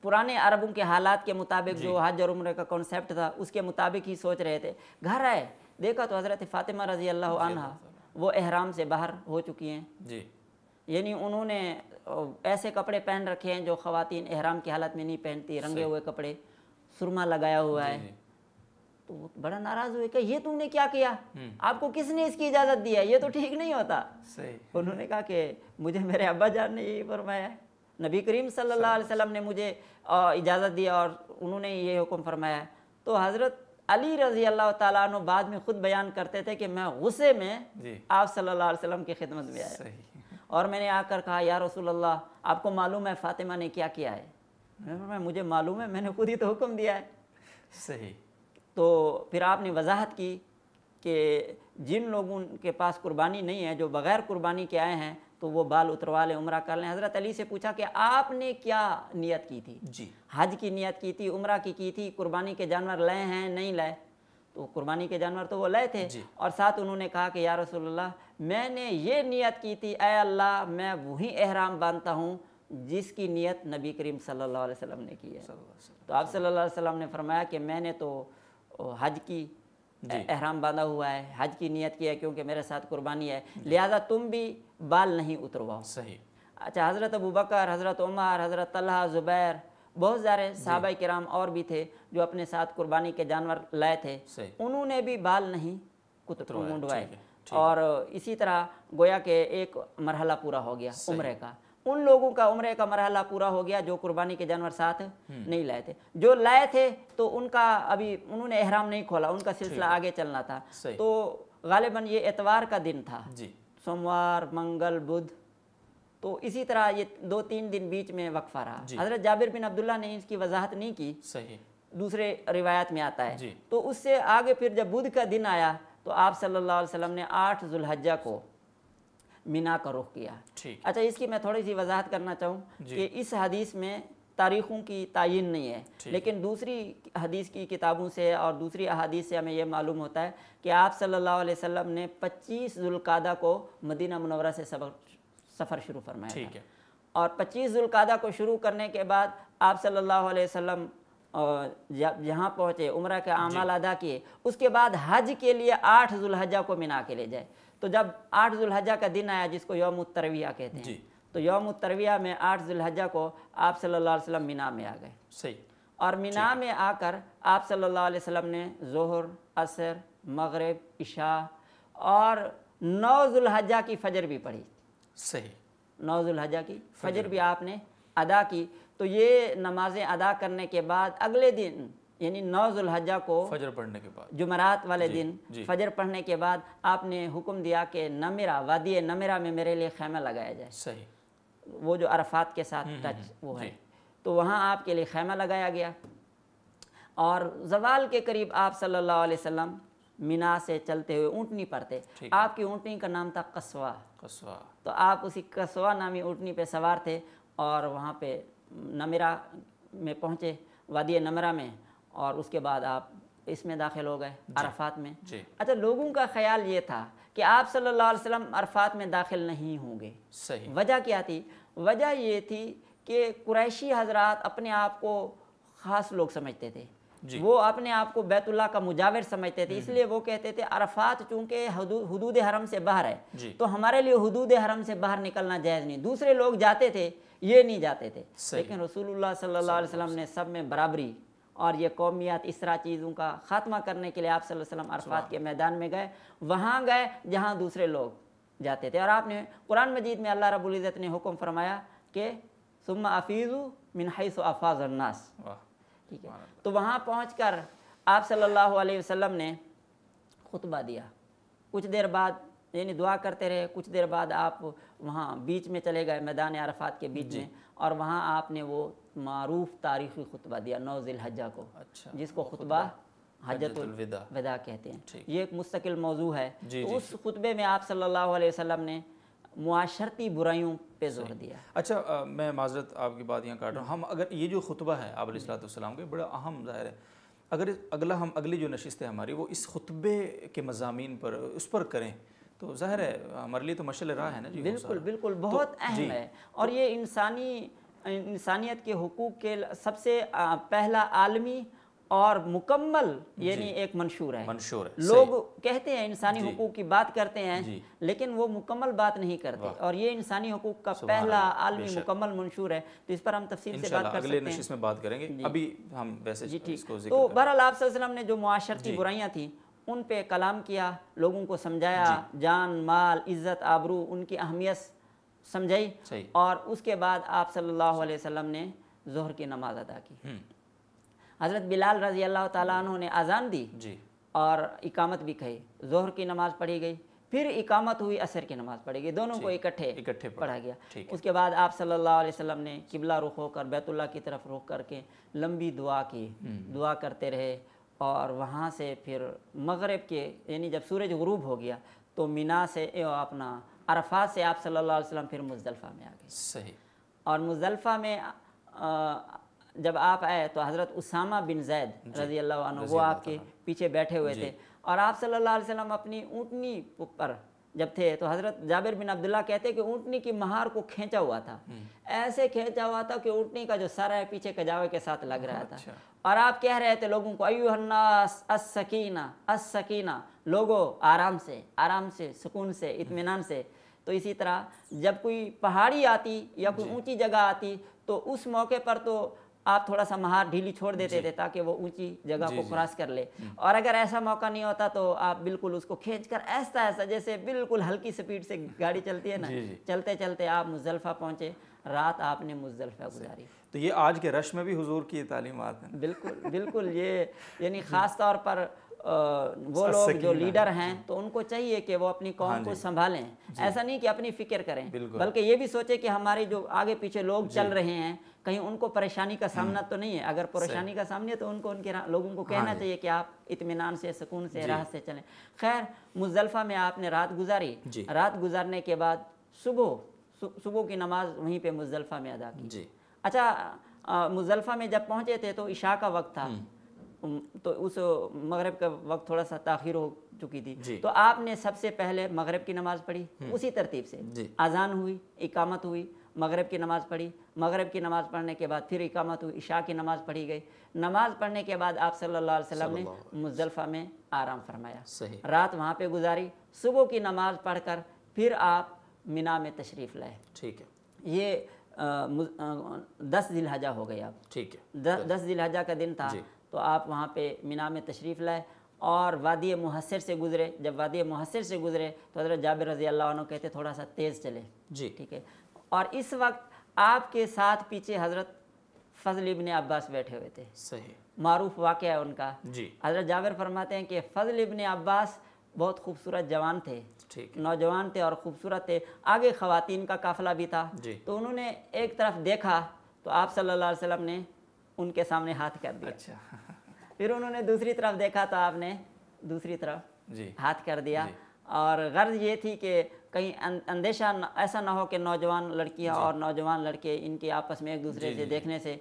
پرانے عربوں کے حالات کے مطابق جی۔ جو حج اور عمرے کا کانسیپٹ تھا اس کے مطابق ہی سوچ رہے تھے گھر آئے دیکھا تو حضرت فاطمہ رضی اللہ جی، عنہ وہ احرام سے باہر ہو چکی ہیں جی۔ یعنی انہوں نے ایسے کپڑے پہن رکھے ہیں جو خواتین احرام کی حالت میں نہیں پہنتی رنگے ہوئے کپڑے سرما لگایا ہوا ہے تو بڑا ناراض ہوئے کہ یہ تم نے کیا کیا آپ کو کس نے اس کی اجازت دیا ہے یہ تو ٹھیک نہیں ہوتا انہوں نے کہا کہ مجھے میرے ابا جان نے یہی فرمایا ہے نبی کریم صلی اللہ علیہ وسلم نے مجھے اجازت دیا اور انہوں نے یہ حکم فرمایا تو حضرت علی رضی اللہ تعالیٰ عنہ بعد میں خود بیان کرتے تھے کہ میں غصے میں جی۔ آپ صلی اللہ علیہ وسلم کی خدمت میں آیا اور میں نے آ کر کہا یا رسول اللہ آپ کو معلوم ہے فاطمہ نے کیا کیا ہے مجھے معلوم ہے میں نے خود ہی تو حکم دیا ہے صحیح تو پھر آپ نے وضاحت کی کہ جن لوگوں کے پاس قربانی نہیں ہے جو بغیر قربانی کے آئے ہیں تو وہ بال اتروا لیں عمرہ کر لیں حضرت علی سے پوچھا کہ آپ نے کیا نیت کی تھی جی۔ حج کی نیت کی تھی عمرہ کی کی تھی قربانی کے جانور لئے ہیں نہیں لے تو قربانی کے جانور تو وہ لئے تھے جی۔ اور ساتھ انہوں نے کہا کہ یا رسول اللہ میں نے یہ نیت کی تھی اے اللہ میں وہی احرام باندھتا ہوں جس کی نیت نبی کریم صلی اللہ علیہ وسلم نے کی ہے تو آپ صلی اللہ علیہ وسلم نے فرمایا کہ میں نے تو حج کی جی۔ احرام باندھا ہوا ہے حج کی نیت کی ہے کیونکہ میرے ساتھ قربانی ہے جی۔ لہذا تم بھی بال نہیں اترواؤ اچھا، حضرت ابو بکر حضرت عمر حضرت طلحہ زبیر بہت سارے جی۔ صحابہ کرام اور بھی تھے جو اپنے ساتھ قربانی کے جانور لائے تھے انہوں نے بھی بال نہیں اور اسی طرح گویا کہ ایک مرحلہ پورا ہو گیا عمرے کا ان لوگوں کا عمرے کا مرحلہ پورا ہو گیا جو قربانی کے جانور ساتھ نہیں لائے تھے جو لائے تھے تو ان کا ابھی انہوں نے احرام نہیں کھولا ان کا سلسلہ آگے چلنا تھا تو غالباً یہ اتوار کا دن تھا جی۔ سموار منگل بدھ تو اسی طرح یہ دو تین دن بیچ میں وقفہ رہا جی۔ حضرت جابر بن عبداللہ نے اس کی وضاحت نہیں کی دوسرے روایت میں آتا ہے جی۔ تو اس سے آگے پھر جب بدھ کا دن آیا تو آپ صلی اللہ علیہ وسلم نے آٹھ ذوالحجہ کو منا کا رخ کیا اچھا اس کی میں تھوڑی سی وضاحت کرنا چاہوں جی۔ کہ اس حدیث میں تاریخوں کی تعین نہیں ہے لیکن دوسری حدیث کی کتابوں سے اور دوسری احادیث سے ہمیں یہ معلوم ہوتا ہے کہ آپ صلی اللہ علیہ وسلم نے پچیس ذلقہ کو مدینہ منورہ سے سفر شروع فرمایا تھا اور پچیس ذلقہ کو شروع کرنے کے بعد آپ صلی اللہ علیہ وسلم جہاں پہنچے عمرہ کے جی۔ اعمال ادا کیے اس کے بعد حج کے لیے آٹھ ذوالحجہ کو منا کے لے جائے تو جب آٹھ ذالحجہ کا دن آیا جس کو یوم الترویہ کہتے ہیں جی۔ تو یوم الترویہ میں آٹھ ذی الحجہ کو آپ صلی اللہ علیہ وسلم مینا میں آ گئے صحیح اور مینا میں آ کر آپ صلی اللہ علیہ وسلم نے ظہر اثر، مغرب عشاء اور نو ذالحجہ کی فجر بھی پڑھی صحیح نو الحجیٰ کی فجر بھی آپ نے ادا کی تو یہ نمازیں ادا کرنے کے بعد اگلے دن یعنی نوز الحجہ کو فجر پڑھنے کے بعد جمعرات والے جی، دن جی۔ فجر پڑھنے کے بعد آپ نے حکم دیا کہ نمیرا وادی نمیرہ میں میرے خیمہ لگایا جائے وہ جو عرفات کے ساتھ وہ ہے جی۔ تو وہاں آپ کے لیے خیمہ لگایا گیا اور زوال کے قریب آپ صلی اللہ علیہ وسلم مینا سے چلتے ہوئے اونٹنی پڑھتے آپ کی اونٹنی کا نام تھا قصوہ تو آپ اسی قصوہ نامی اونٹنی پہ سوار تھے اور وہاں پہ نمیرہ میں پہنچے وادی نمرہ میں اور اس کے بعد آپ اس میں داخل ہو گئے جی۔ عرفات میں جی۔ اچھا لوگوں کا خیال یہ تھا کہ آپ صلی اللہ علیہ وسلم عرفات میں داخل نہیں ہوں گے وجہ کیا تھی وجہ یہ تھی کہ قریشی حضرات اپنے آپ کو خاص لوگ سمجھتے تھے جی۔ وہ اپنے آپ کو بیت اللہ کا مجاور سمجھتے تھے اس لیے وہ کہتے تھے عرفات چونکہ حدود حرم سے باہر ہے تو ہمارے لیے حدود حرم سے باہر نکلنا جائز نہیں دوسرے لوگ جاتے تھے یہ نہیں جاتے تھے لیکن رسول اللہ صلی اللہ علیہ وسلم نے سب میں برابری اور یہ قومیت اس طرح چیزوں کا خاتمہ کرنے کے لیے آپ صلی اللہ علیہ وسلم عرفات کے میدان میں گئے وہاں گئے جہاں دوسرے لوگ جاتے تھے اور آپ نے قرآن مجید میں اللہ رب العزت نے حکم فرمایا کہ ثم افاظ الناس ٹھیک ہے تو وہاں پہنچ کر آپ صلی اللہ علیہ وسلم نے خطبہ دیا کچھ دیر بعد یعنی دعا کرتے رہے کچھ دیر بعد آپ وہاں بیچ میں چلے گئے میدان عرفات کے بیچ جی۔ میں اور وہاں آپ نے وہ معروف تاریخی خطبہ دیا نو ذی الحجہ کو اچھا، جس کو خطبہ حجت الودا کہتے ہیں یہ ایک مستقل موضوع ہے تو جی، جی۔ اس خطبے میں آپ صلی اللہ علیہ وسلم نے معاشرتی برائیوں پہ جی۔ زور دیا اچھا میں معذرت آپ کی بات یہاں کاٹ رہا ہوں ہم اگر یہ جو خطبہ ہے آپ علیہ السلام کے بڑا اہم ظاہر ہے اگر اگلا ہم اگلی جو نشست ہے ہماری وہ اس خطبے کے مضامین پر اس پر کریں تو ظاہر ہے ہمارے لیے تو مشل راہ ہے نا جی بالکل بالکل بہت اہم ہے اور یہ انسانی انسانیت کے حقوق کے سب سے پہلا عالمی اور مکمل یعنی جی۔ ایک منشور ہے منشور لوگ کہتے ہیں انسانی جی۔ حقوق کی بات کرتے ہیں جی۔ لیکن وہ مکمل بات نہیں کرتے اور یہ انسانی حقوق کا پہلا عالمی مکمل منشور ہے تو اس پر ہم تفصیل سے بات کر سکتے ہیں اس میں بات کریں گے ابھی ہم جی ٹھیک تو وسلم نے جو معاشرتی برائیاں تھیں ان پہ کلام کیا لوگوں کو سمجھایا جان مال عزت آبرو ان کی اہمیت سمجھائی اور اس کے بعد آپ صلی اللہ علیہ وسلم نے ظہر کی نماز ادا کی حضرت بلال رضی اللہ تعالیٰ عنہ نے آزان دی جی۔ اور اقامت بھی کہی ظہر کی نماز پڑھی گئی پھر اقامت ہوئی عصر کی نماز پڑھی گئی دونوں جی۔ کو اکٹھے اکٹھے پڑھا گیا اس کے بعد آپ صلی اللہ علیہ وسلم نے قبلہ رخ ہو کر بیت اللہ کی طرف رخ کر کے لمبی دعا کی دعا کرتے رہے اور وہاں سے پھر مغرب کے یعنی جب سورج غروب ہو گیا تو مینا سے اپنا عرفات سے آپ صلی اللہ علیہ وسلم پھر مزدلفہ میں آ گئے صحیح اور مزدلفہ میں جب آپ آئے تو حضرت اسامہ بن زید جی، رضی اللہ عنہ وہ آپ کے پیچھے بیٹھے ہوئے جی۔ تھے اور آپ صلی اللہ علیہ وسلم اپنی اونٹنی پر جب تھے تو حضرت جابر بن عبداللہ کہتے ہیں کہ اونٹنی کی مہار کو کھینچا ہوا تھا ایسے کھینچا ہوا تھا کہ اونٹنی کا جو سر ہے پیچھے کجاوے کے ساتھ لگ رہا تھا اچھا۔ اور آپ کہہ رہے تھے لوگوں کو ایوہ الناس السکینہ السکینہ لوگو آرام سے آرام سے سکون سے اطمینان سے تو اسی طرح جب کوئی پہاڑی آتی یا کوئی جی۔ اونچی جگہ آتی تو اس موقع پر تو آپ تھوڑا سا مہار ڈھیلی چھوڑ دیتے جی۔ تھے تاکہ وہ اونچی جگہ جی کو کراس کر لے اور اگر ایسا موقع نہیں ہوتا تو آپ بالکل اس کو کھینچ کر ایسا ایسا جیسے بالکل ہلکی سپیڈ سے گاڑی چلتی ہے نا چلتے چلتے آپ مزدلفہ پہنچے رات آپ نے مزدلفہ گزاری تو یہ آج کے رش میں بھی حضور کی تعلیمات ہیں بالکل بالکل یہ یعنی خاص طور پر وہ لوگ جو لیڈر ہیں جی۔ تو ان کو چاہیے کہ وہ اپنی قوم ہاں کو جی۔ سنبھالیں جی۔ ایسا نہیں کہ اپنی فکر کریں بلکہ یہ بھی سوچیں کہ ہمارے جو آگے پیچھے لوگ چل رہے ہیں کہیں ان کو پریشانی کا سامنا تو نہیں ہے اگر پریشانی کا سامنا ہے تو ان کو ان کے لوگوں کو ہاں کہنا چاہیے کہ آپ اطمینان سے سکون سے راہ سے چلیں خیر مزدلفہ میں آپ نے رات گزاری رات گزارنے کے بعد صبح صبح کی نماز وہیں پہ مزدلفہ میں ادا کی اچھا مزدلفہ میں جب پہنچے تھے تو عشاء کا وقت تھا تو اس مغرب کا وقت تھوڑا سا تاخیر ہو چکی تھی جی۔ تو آپ نے سب سے پہلے مغرب کی نماز پڑھی اسی ترتیب سے جی۔ آزان ہوئی اقامت ہوئی مغرب کی نماز پڑھی مغرب کی نماز پڑھنے کے بعد پھر اقامت ہوئی عشاء کی نماز پڑھی گئی نماز پڑھنے کے بعد آپ صلی اللہ علیہ وسلم نے مزدلفہ میں آرام فرمایا رات وہاں پہ گزاری صبح کی نماز پڑھ کر پھر آپ مینا میں تشریف لائے ٹھیک ہے یہ دس دلحجہ ہو گئی آپ ٹھیک ہے دس دلحجہ کا دن تھا جی۔ تو آپ وہاں پہ منا تشریف لائے اور وادی محسر سے گزرے جب وادی محصر سے گزرے تو حضرت جابر رضی اللہ عنہ کہتے تھوڑا سا تیز چلے جی ٹھیک ہے اور اس وقت آپ کے ساتھ پیچھے حضرت فضل ابن عباس بیٹھے ہوئے تھے صحیح معروف واقعہ ہے ان کا جی حضرت جابر فرماتے ہیں کہ فضل ابن عباس بہت خوبصورت جوان تھے نوجوان تھے اور خوبصورت تھے آگے خواتین کا قافلہ بھی تھا جی۔ تو انہوں نے ایک طرف دیکھا تو آپ صلی اللہ علیہ وسلم نے ان کے سامنے ہاتھ کر دیا اچھا پھر انہوں نے دوسری طرف دیکھا تو آپ نے دوسری طرف جی۔ ہاتھ کر دیا جی۔ اور غرض یہ تھی کہ کہیں اندیشہ ایسا نہ ہو کہ نوجوان لڑکیاں جی۔ اور نوجوان لڑکے ان کے آپس میں ایک دوسرے سے دیکھنے سے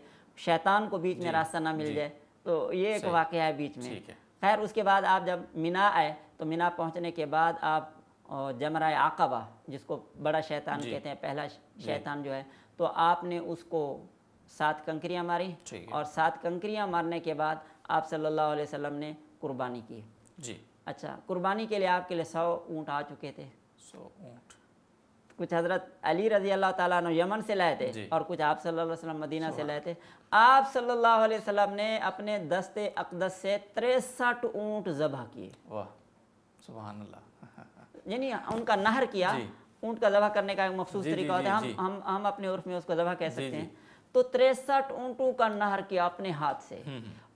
شیطان کو بیچ میں راستہ نہ مل جائے تو یہ ایک واقعہ ہے بیچ میں خیر اس کے بعد آپ جب مینا آئے تو مینا پہنچنے کے بعد آپ جمرہ عقبہ جس کو بڑا شیطان کہتے ہیں پہلا شیطان جو ہے تو آپ نے اس کو سات کنکریاں ماری اور سات کنکریاں مارنے کے بعد آپ صلی اللہ علیہ وسلم نے قربانی کی جی۔ اچھا قربانی کے کے آپ سو اونٹ آ چکے تھے کچھ حضرت علی رضی اللہ جی۔ کیسل نے اپنے دست اقدس سے تریسٹھ اونٹ ذبح کی یعنی ان کا نہر کیا جی۔ اونٹ کا ذبح کرنے کا مخصوص طریقہ ہوتا ہے ہم اپنے عرف میں اس کو ذبح کہہ سکتے ہیں تو تریسٹھ اونٹوں کا نہر کیا اپنے ہاتھ سے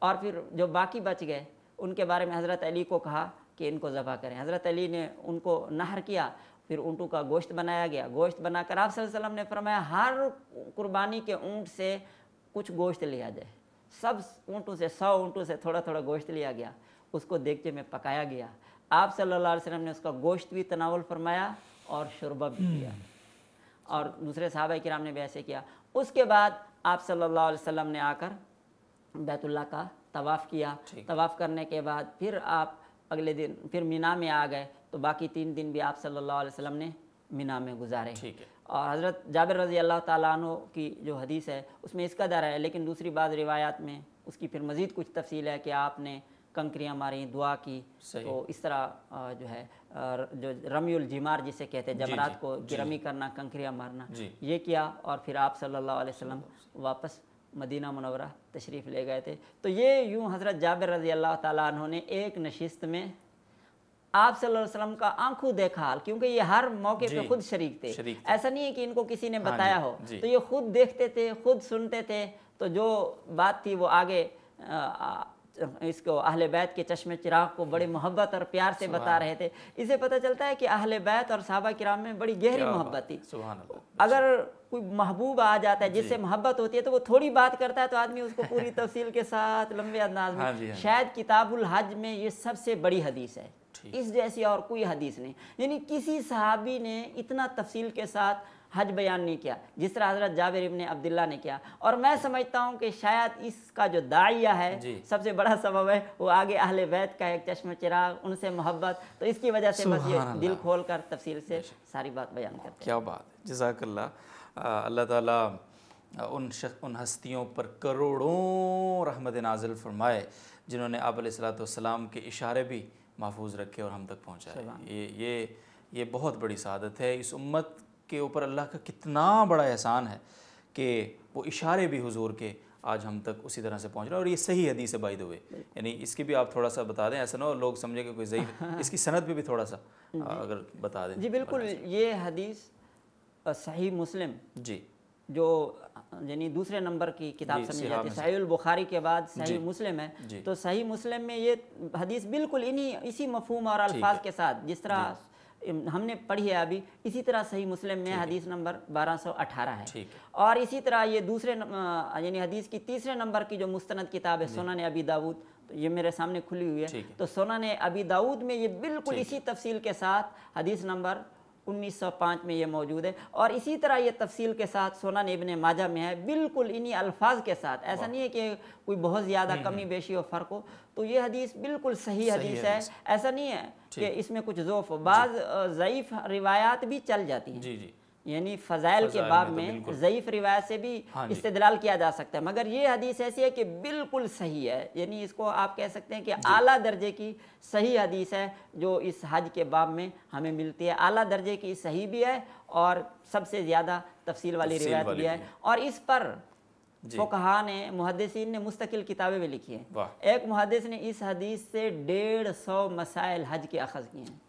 اور پھر جو باقی بچ گئے ان کے بارے میں حضرت علی کو کہا کہ ان کو ذبح کریں حضرت علی نے ان کو نہر کیا پھر اونٹوں کا گوشت بنایا گیا گوشت بنا کر آپ صلی اللہ علیہ وسلم نے فرمایا ہر قربانی کے اونٹ سے کچھ گوشت لیا جائے سب اونٹوں سے سو اونٹوں سے تھوڑا تھوڑا گوشت لیا گیا اس کو دیکھتے میں پکایا گیا آپ صلی اللہ علیہ وسلم نے اس کا گوشت بھی تناول فرمایا اور شربہ بھی کیا اور دوسرے صحابہ کرام نے بھی ایسے کیا اس کے بعد آپ صلی اللہ علیہ وسلم نے آ کر بیت اللہ کا طواف کیا طواف کرنے کے بعد پھر آپ اگلے دن پھر مینا میں آ گئے تو باقی تین دن بھی آپ صلی اللہ علیہ وسلم نے مینا میں گزارے اور حضرت جابر رضی اللہ تعالیٰ عنہ کی جو حدیث ہے اس میں اس کا ہے لیکن دوسری بعض روایات میں اس کی پھر مزید کچھ تفصیل ہے کہ آپ نے کنکریاں ماریں دعا کی تو اس طرح جو ہے جو رمی الجمار جسے کہتے ہیں جی، جی۔ جمرات کو جی، کرنا کنکریاں مارنا یہ کیا اور پھر آپ صلی اللہ علیہ وسلم واپس مدینہ منورہ تشریف لے گئے تھے تو یہ یوں حضرت جابر رضی اللہ تعالیٰ عنہ نے ایک نشست میں آپ صلی اللہ علیہ وسلم کا آنکھوں دیکھا حال کیونکہ یہ ہر موقع پہ خود شریک تھے ایسا نہیں ہے کہ ان کو کسی نے ہاں، بتایا ہو تو یہ خود دیکھتے تھے خود سنتے تھے تو جو بات تھی وہ آگے اس کو اہل بیت کے چشم چراغ کو بڑے محبت اور پیار سے بتا رہے تھے اسے پتہ چلتا ہے کہ اہل بیت اور صحابہ کرام میں بڑی گہری محبت تھی اگر کوئی محبوب آ جاتا ہے جس سے جی۔ محبت ہوتی ہے تو وہ تھوڑی بات کرتا ہے تو آدمی اس کو پوری تفصیل کے ساتھ لمبے انداز میں ہاں جی، ہاں جی۔ شاید کتاب الحج میں یہ سب سے بڑی حدیث ہے اس جیسی اور کوئی حدیث نہیں یعنی کسی صحابی نے اتنا تفصیل کے ساتھ حج بیان نہیں کیا جس طرح حضرت جابر ابن عبداللہ نے کیا اور میں سمجھتا ہوں کہ شاید اس کا جو دائرہ ہے جی۔ سب سے بڑا سبب ہے وہ آگے اہل بیت کا ایک چشم چراغ ان سے محبت تو اس کی وجہ سے بس یہ دل کھول کر تفصیل سے ساری بات بیان کرتے ہیں کیا بات جزاک اللہ اللہ تعالیٰ ان ہستیوں پر کروڑوں رحمت نازل فرمائے جنہوں نے آپ علیہ السلات السلام کے اشارے بھی محفوظ رکھے اور ہم تک پہنچائے یہ یہ یہ بہت بڑی سعادت ہے اس امت کے اوپر اللہ کا کتنا بڑا احسان ہے کہ وہ اشارے بھی حضور کے آج ہم تک اسی طرح سے پہنچ رہے ہیں اور یہ صحیح حدیث بائی ہوئے یعنی اس کی بھی آپ تھوڑا سا بتا دیں ایسا نہ ہو لوگ سمجھیں کہ کوئی ضعیف اس کی صنعت میں بھی تھوڑا سا جی۔ اگر بتا دیں جی بالکل یہ حدیث صحیح مسلم جی جو یعنی دوسرے نمبر کی کتاب جی، صحیح البخاری کے بعد جی۔ صحیح مسلم ہے تو صحیح مسلم میں یہ حدیث بالکل انہی اسی مفہوم اور الفاظ کے ساتھ جس طرح ہم نے پڑھی ہے ابھی اسی طرح صحیح مسلم میں حدیث نمبر بارہ سو اٹھارہ ہے اور اسی طرح یہ دوسرے یعنی حدیث کی تیسرے نمبر کی جو مستند کتاب ہے جی۔ سنن ابی داود تو یہ میرے سامنے کھلی ہوئی ہے تو سنن ابی داود میں یہ بالکل اسی تفصیل کے ساتھ حدیث نمبر انیس سو پانچ میں یہ موجود ہے اور اسی طرح یہ تفصیل کے ساتھ سنن ابن ماجہ میں ہے بالکل انہی الفاظ کے ساتھ ایسا نہیں ہے کہ کوئی بہت زیادہ کمی بیشی اور فرق ہو تو یہ حدیث بالکل صحیح حدیث ہے ایسا نہیں ہے کہ اس میں کچھ ہو بعض جی۔ ضعیف روایات بھی چل جاتی ہیں جی، جی۔ یعنی فضائل کے باب میں ضعیف روایات سے بھی ہاں، استدلال کیا جا سکتا ہے مگر یہ حدیث ایسی ہے کہ بالکل صحیح ہے یعنی اس کو آپ کہہ سکتے ہیں کہ اعلیٰ درجے کی صحیح حدیث ہے جو اس حج کے باب میں ہمیں ملتی ہے اعلیٰ درجے کی صحیح بھی ہے اور سب سے زیادہ تفصیل والی روایت بھی ہے اور اس پر جی۔ فقہا نے محدثین نے مستقل کتابیں بھی لکھی ہیں ایک محدث نے اس حدیث سے ڈیڑھ سو مسائل حج کے اخذ کیے ہیں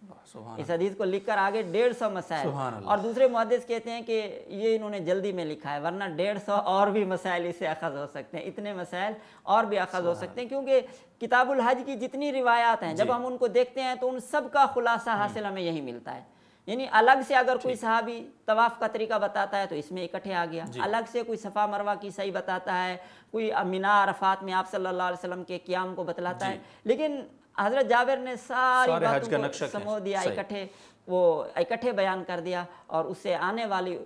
اس حدیث کو لکھ کر آگے ڈیڑھ سو مسائل اور دوسرے محدث کہتے ہیں کہ یہ انہوں نے جلدی میں لکھا ہے ورنہ ڈیڑھ سو اور بھی مسائل اس سے اخذ ہو سکتے ہیں اتنے مسائل اور بھی اخذ ہو سکتے ہیں کیونکہ کتاب الحج کی جتنی روایات ہیں جب جی۔ ہم ان کو دیکھتے ہیں تو ان سب کا خلاصہ حاصل ہمیں یہی ملتا ہے یعنی الگ سے اگر کوئی صحابی کا طریقہ بتاتا ہے تو اس میں اکٹھے آ گیا جی۔ الگ سے کوئی صفا مروہ کی صحیح بتاتا ہے کوئی عرفات میں آپ صلی اللہ علیہ وسلم کے قیام کو بتلاتا ہے جی۔ لیکن حضرت جابر نے ساری باتوں کو سمو دیا اکٹھے وہ اکٹھے بیان کر دیا اور اس سے آنے والی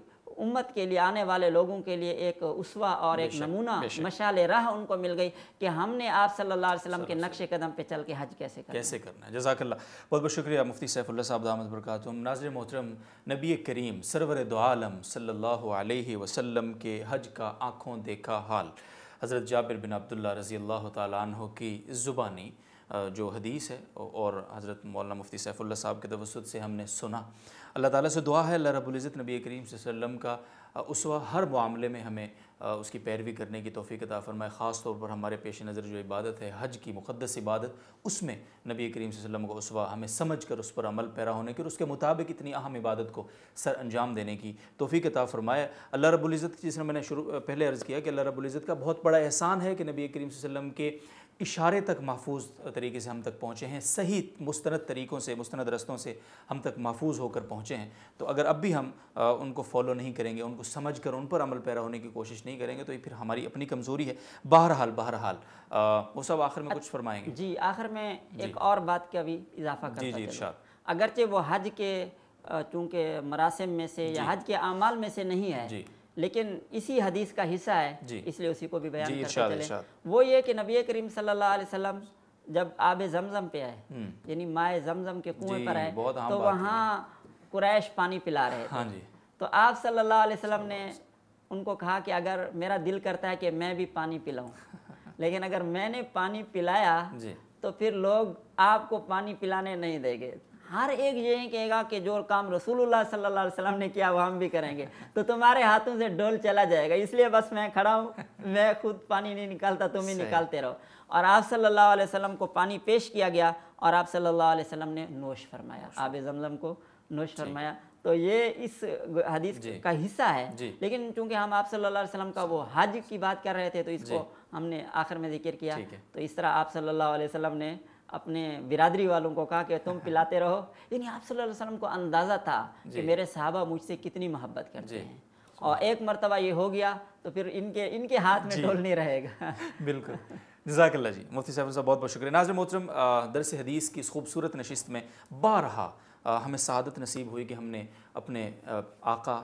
امت کے لیے آنے والے لوگوں کے لیے ایک اسوا اور ایک نمونہ مشال رہ ان کو مل گئی کہ ہم نے آپ صلی اللہ علیہ وسلم کے نقش قدم پہ چل کے حج کیسے ہے کیسے کرنا ہے جزاک اللہ بہت بہت شکریہ مفتی سیف اللہ صاحب دامت برکات ناظر محترم نبی کریم سرور دعالم صلی اللہ علیہ وسلم کے حج کا آنکھوں دیکھا حال حضرت جابر بن عبداللہ رضی اللہ تعالیٰ عنہ کی زبانی جو حدیث ہے اور حضرت مولانا مفتی سیف اللہ صاحب کے توسط سے ہم نے سنا اللہ تعالیٰ سے دعا ہے اللہ رب العزت نبی کریم صلی اللہ علیہ وسلم کا عسوا ہر معاملے میں ہمیں اس کی پیروی کرنے کی توفیق عطا فرمائے خاص طور پر ہمارے پیش نظر جو عبادت ہے حج کی مقدس عبادت اس میں نبی کریم صلی اللہ علیہ وسلم کا اسوا ہمیں سمجھ کر اس پر عمل پیرا ہونے کی اور اس کے مطابق اتنی اہم عبادت کو سر انجام دینے کی توفیق عطا فرمائے اللہ رب العزت جس نے میں نے شروع پہلے عرض کیا کہ اللہ رب العزت کا بہت بڑا احسان ہے کہ نبی کریم صلی اللہ علیہ وسلم کے اشارے تک محفوظ طریقے سے ہم تک پہنچے ہیں صحیح مستند طریقوں سے مستند رستوں سے ہم تک محفوظ ہو کر پہنچے ہیں تو اگر اب بھی ہم ان کو فالو نہیں کریں گے ان کو سمجھ کر ان پر عمل پیرا ہونے کی کوشش نہیں کریں گے تو یہ پھر ہماری اپنی کمزوری ہے بہرحال بہرحال وہ سب آخر میں کچھ فرمائیں گے جی آخر میں جی۔ ایک اور بات کا بھی اضافہ کرتا جی جی ارشاد اگرچہ وہ حج کے چونکہ مراسم میں سے یا جی۔ حج کے اعمال میں سے نہیں ہے جی لیکن اسی حدیث کا حصہ ہے جی۔ اس لیے اسی کو بھی بیان جی، کرتے چلیں وہ یہ کہ نبی کریم صلی اللہ علیہ وسلم جب آب زمزم پہ آئے یعنی ماہ زمزم کے کنویں جی، پر آئے تو وہاں قریش پانی پلا رہے ہاں تو آپ صلی اللہ علیہ وسلم نے ان کو کہا کہ اگر میرا دل کرتا ہے کہ میں بھی پانی پلاؤں لیکن اگر میں نے پانی پلایا تو پھر لوگ آپ کو پانی پلانے نہیں دیں گے ہر ایک یہ کہے گا کہ جو کام رسول اللہ صلی اللہ علیہ وسلم نے کیا وہ ہم بھی کریں گے تو تمہارے ہاتھوں سے ڈول چلا جائے گا اس لیے خود پانی نہیں نکالتا تم ہی نکالتے رہو اور آپ صلی اللہ علیہ وسلم کو پانی پیش کیا گیا اور آپ صلی اللہ علیہ وسلم نے نوش فرمایا آب زمزم کو نوش فرمایا تو یہ اس حدیث جی۔ کا حصہ ہے جی۔ لیکن چونکہ ہم آپ صلی اللہ علیہ وسلم کا وہ حج کی بات کر رہے تھے تو اس جی۔ کو ہم نے آخر میں ذکر کیا تو اس طرح آپ صلی اللہ علیہ وسلم نے اپنے برادری والوں کو کہا کہ تم پلاتے رہو یعنی آپ صلی اللہ علیہ وسلم کو اندازہ تھا کہ جی۔ میرے صحابہ مجھ سے کتنی محبت کرتے جی۔ ہیں اور ایک مرتبہ یہ ہو گیا تو پھر ان کے ان کے ہاتھ میں جی۔ ڈول نہیں رہے گا بالکل جزاک اللہ جی مفتی صاحب صاحب بہت بہت شکریہ ناظر محترم درس حدیث کی اس خوبصورت نشست میں بارہا ہمیں سعادت نصیب ہوئی کہ ہم نے اپنے آقا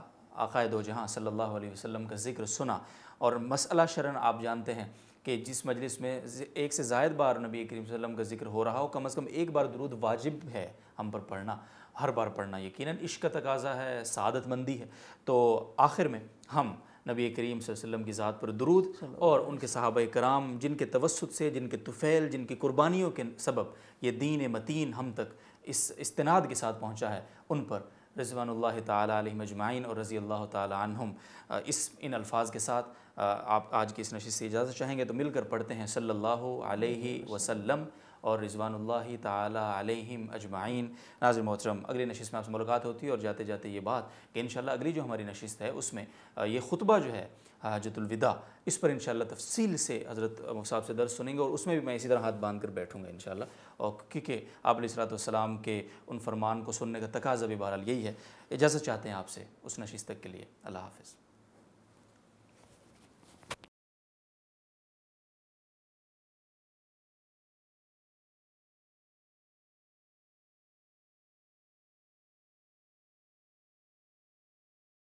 آقائے دو جہاں صلی اللہ علیہ وسلم کا ذکر سنا اور مسئلہ شرن آپ جانتے ہیں کہ جس مجلس میں ایک سے زائد بار نبی کریم صلی اللہ علیہ وسلم کا ذکر ہو رہا ہو کم از کم ایک بار درود واجب ہے ہم پر پڑھنا ہر بار پڑھنا یقیناً کا تقاضا ہے سعادت مندی ہے تو آخر میں ہم نبی کریم صلی اللہ علیہ وسلم کی ذات پر درود اور ان کے صحابہ کرام جن کے توسط سے جن کے طفیل جن کی قربانیوں کے سبب یہ دین متین ہم تک اس استناد کے ساتھ پہنچا ہے ان پر رضوان اللہ تعالیٰ علیہ مجمعین اور رضی اللہ تعالیٰ عنہم اس ان الفاظ کے ساتھ آپ آج کی اس نشست سے اجازت چاہیں گے تو مل کر پڑھتے ہیں صلی اللہ علیہ وسلم اور رضوان اللہ تعالی علیہم اجمعین ناظر محترم اگلی نشست میں آپ سے ملاقات ہوتی ہے اور جاتے جاتے یہ بات کہ انشاءاللہ اگلی جو ہماری نشست ہے اس میں یہ خطبہ جو ہے حاجت الوداع اس پر انشاءاللہ تفصیل سے حضرت صاحب سے درس سنیں گے اور اس میں بھی میں اسی طرح ہاتھ باندھ کر بیٹھوں گا انشاءاللہ اور کیونکہ آپ علیہ السلام کے ان فرمان کو سننے کا تقاضہ بھی بہرحال یہی ہے اجازت چاہتے ہیں آپ سے اس نشست تک کے لیے اللہ حافظ